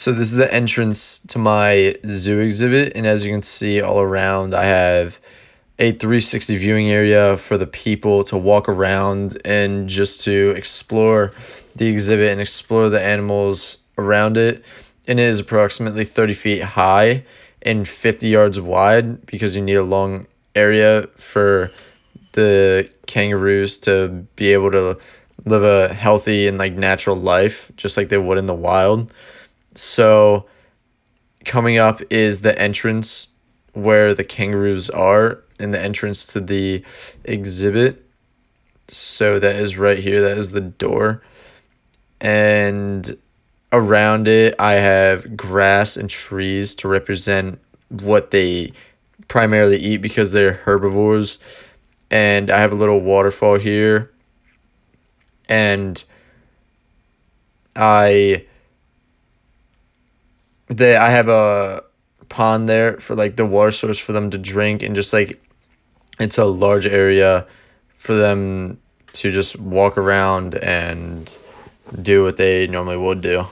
So this is the entrance to my zoo exhibit, and as you can see all around, I have a 360 viewing area for the people to walk around and just to explore the exhibit and explore the animals around it. And it is approximately 30 feet high and 50 yards wide because you need a long area for the kangaroos to be able to live a healthy and like natural life just like they would in the wild. So coming up is the entrance where the kangaroos are in the entrance to the exhibit. So that is right here. That is the door. And around it, I have grass and trees to represent what they primarily eat because they're herbivores. And I have a little waterfall here. And I they I have a pond there for like the water source for them to drink and just like it's a large area for them to just walk around and do what they normally would do.